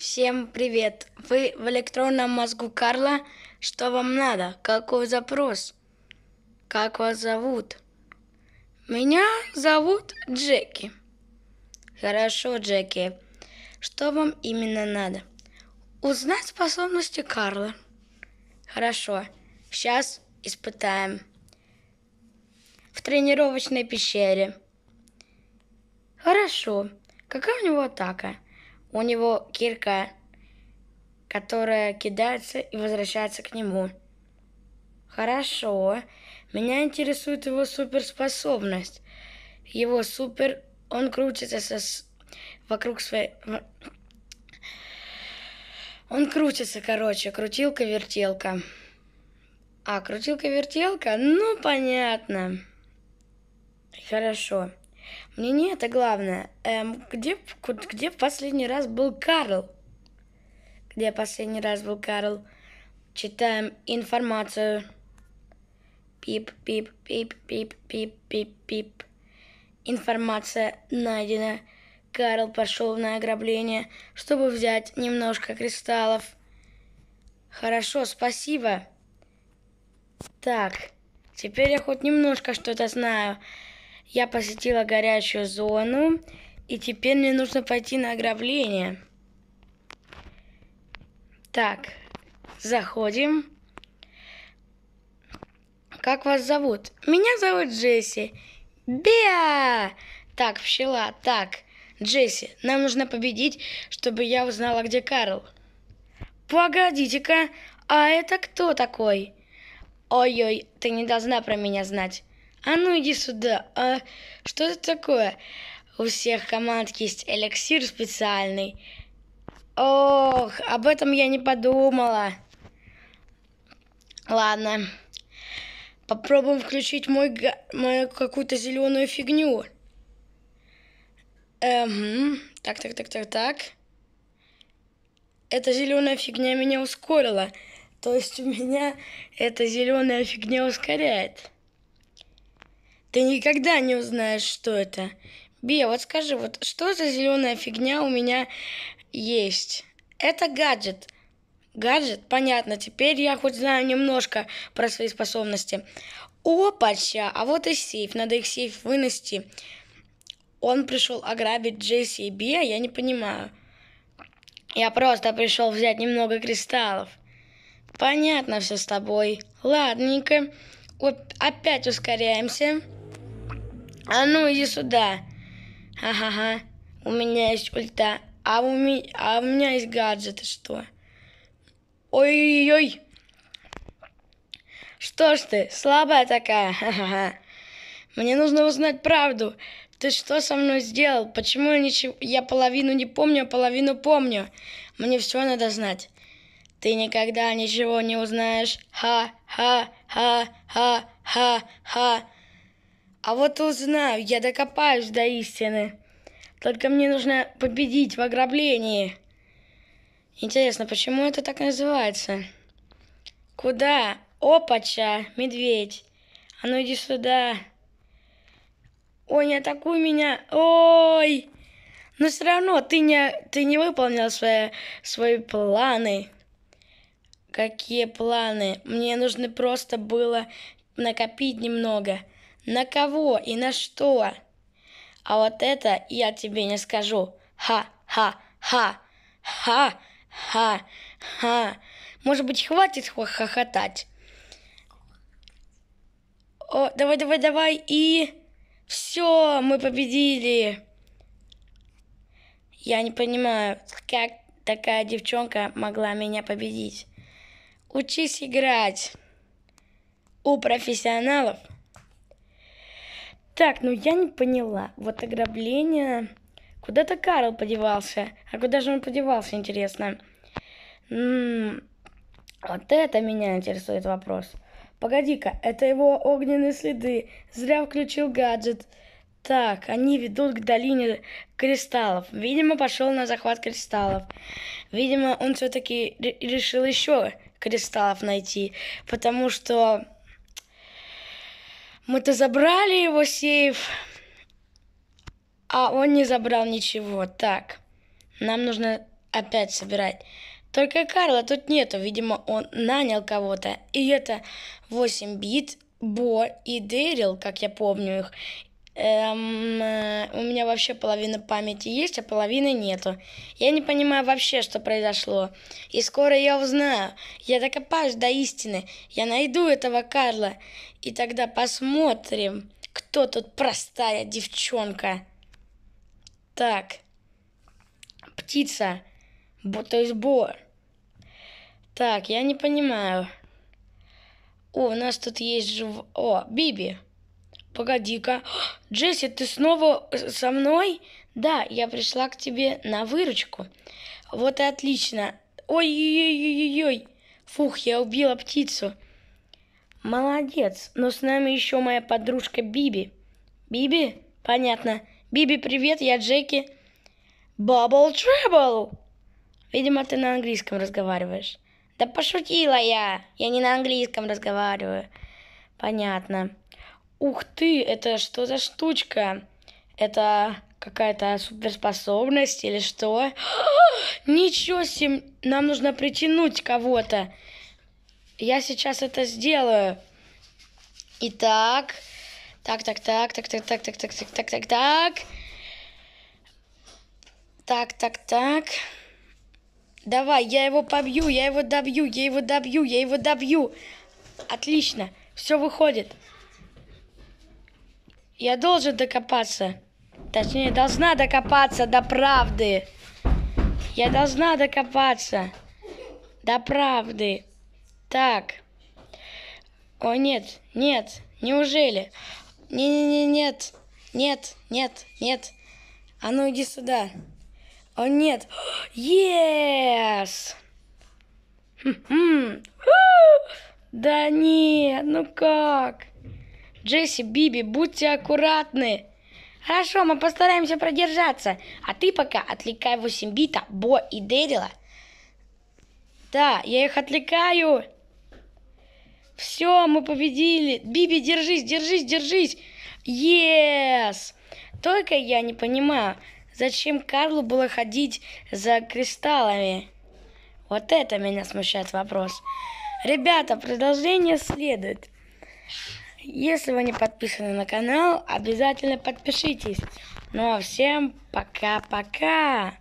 Всем привет! Вы в электронном мозгу Карла. Что вам надо? Какой запрос? Как вас зовут? Меня зовут Джеки. Хорошо, Джеки. Что вам именно надо? Узнать способности Карла. Хорошо. Сейчас испытаем. В тренировочной пещере. Хорошо. Какая у него атака? У него кирка, которая кидается и возвращается к нему. Хорошо. Меня интересует его суперспособность. Его супер... Он крутится со... вокруг своей... Он крутится, короче, крутилка-вертелка. А, крутилка-вертелка? Ну, понятно. Хорошо. Мне не это главное. Эм, где, где последний раз был Карл? Где последний раз был Карл? Читаем информацию. Пип, пип, пип, пип, пип, пип, пип. Информация найдена. Карл пошел на ограбление, чтобы взять немножко кристаллов. Хорошо, спасибо. Так, теперь я хоть немножко что-то знаю. Я посетила горячую зону, и теперь мне нужно пойти на ограбление. Так, заходим. Как вас зовут? Меня зовут Джесси. Беа! Так, пчела, так. Джесси, нам нужно победить, чтобы я узнала, где Карл. Погодите-ка, а это кто такой? Ой-ой, ты не должна про меня знать. А ну иди сюда. А что это такое? У всех команд есть эликсир специальный. Ох, об этом я не подумала. Ладно. Попробуем включить мой, мою какую-то зеленую фигню. Эм, так, так, так, так, так. Эта зеленая фигня меня ускорила. То есть у меня эта зеленая фигня ускоряет. Ты никогда не узнаешь, что это. Бе, вот скажи, вот что за зеленая фигня у меня есть? Это гаджет. Гаджет? Понятно, теперь я хоть знаю немножко про свои способности. Опача, а вот и сейф, надо их сейф вынести. Он пришел ограбить Джесси и Би, я не понимаю. Я просто пришел взять немного кристаллов. Понятно все с тобой. Ладненько. Вот опять ускоряемся. А ну иди сюда. Ага, у меня есть ульта. А у, ми... а у меня есть гаджеты, что? Ой-ой-ой. Что ж ты, слабая такая? Ха-ха-ха. Мне нужно узнать правду. Ты что со мной сделал? Почему я ничего... Я половину не помню, а половину помню. Мне все надо знать. Ты никогда ничего не узнаешь. Ха-ха-ха-ха-ха-ха. А вот узнаю, я докопаюсь до истины. Только мне нужно победить в ограблении. Интересно, почему это так называется? Куда? Опача, медведь. А ну иди сюда. Ой, не атакуй меня. Ой! Но все равно ты не, ты не выполнил свои, свои планы. Какие планы? Мне нужно просто было накопить немного на кого и на что. А вот это я тебе не скажу. Ха-ха-ха. Ха-ха-ха. Может быть, хватит хохотать? О, давай, давай, давай. И все, мы победили. Я не понимаю, как такая девчонка могла меня победить. Учись играть у профессионалов – так, ну я не поняла. Вот ограбление... Куда-то Карл подевался. А куда же он подевался, интересно? М-м-м. Вот это меня интересует вопрос. Погоди-ка, это его огненные следы. Зря включил гаджет. Так, они ведут к долине кристаллов. Видимо, пошел на захват кристаллов. Видимо, он все-таки решил еще кристаллов найти, потому что мы-то забрали его сейф, а он не забрал ничего. Так, нам нужно опять собирать. Только Карла тут нету, видимо, он нанял кого-то. И это 8 бит, Бо и Дэрил, как я помню их. Эм, э, у меня вообще половина памяти есть, а половины нету. Я не понимаю вообще, что произошло. И скоро я узнаю. Я докопаюсь до истины. Я найду этого Карла. И тогда посмотрим, кто тут простая девчонка. Так. Птица. Бо, то есть Бо. Так, я не понимаю. О, у нас тут есть жив... О, Биби. Погоди-ка. Джесси, ты снова со мной? Да, я пришла к тебе на выручку. Вот и отлично. Ой-ой-ой-ой-ой. Фух, я убила птицу. Молодец, но с нами еще моя подружка Биби. Биби? Понятно. Биби, привет, я Джеки. Бабл Требл. Видимо, ты на английском разговариваешь. Да пошутила я. Я не на английском разговариваю. Понятно. Ух ты, это что за штучка? Это какая-то суперспособность или что? Ничего себе, нам нужно притянуть кого-то. Я сейчас это сделаю. Итак, так, так, так, так, так, так, так, так, так, так, так, так. Так, так, так. Давай, я его побью, я его добью, я его добью, я его добью. Отлично, все выходит. Я должен докопаться. Точнее, должна докопаться до правды. Я должна докопаться до правды. Так. О, нет, нет, неужели? Не-не-не, нет, нет, нет, нет. А ну иди сюда. О, нет. Yes! Да нет, ну как? Джесси, Биби, будьте аккуратны. Хорошо, мы постараемся продержаться. А ты пока отвлекай 8 бита, Бо и Дэрила. Да, я их отвлекаю. Все, мы победили. Биби, держись, держись, держись. Yes! Только я не понимаю, зачем Карлу было ходить за кристаллами. Вот это меня смущает вопрос. Ребята, продолжение следует. Если вы не подписаны на канал, обязательно подпишитесь. Ну а всем пока-пока!